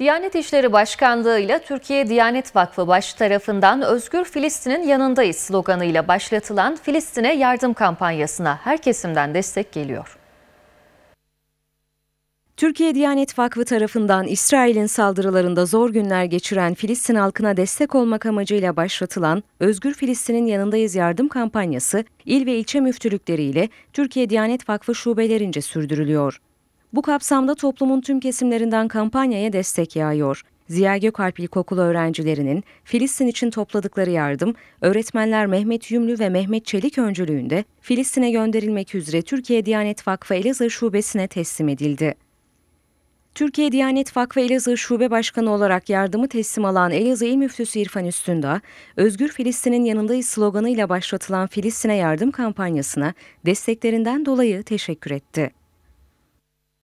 Diyanet İşleri Başkanlığı ile Türkiye Diyanet Vakfı Baş tarafından Özgür Filistin'in yanındayız sloganıyla başlatılan Filistin'e yardım kampanyasına her kesimden destek geliyor. Türkiye Diyanet Vakfı tarafından İsrail'in saldırılarında zor günler geçiren Filistin halkına destek olmak amacıyla başlatılan Özgür Filistin'in yanındayız yardım kampanyası il ve ilçe müftülükleriyle Türkiye Diyanet Vakfı şubelerince sürdürülüyor. Bu kapsamda toplumun tüm kesimlerinden kampanyaya destek yağıyor. Ziya Gökalp İlkokulu öğrencilerinin Filistin için topladıkları yardım, öğretmenler Mehmet Yümlü ve Mehmet Çelik öncülüğünde Filistin'e gönderilmek üzere Türkiye Diyanet Vakfı Elazığ Şubesi'ne teslim edildi. Türkiye Diyanet Vakfı Elazığ Şube Başkanı olarak yardımı teslim alan Elazığ İl Müftüsü İrfan Üstünda, Özgür Filistin'in yanındayız sloganıyla başlatılan Filistin'e yardım kampanyasına desteklerinden dolayı teşekkür etti.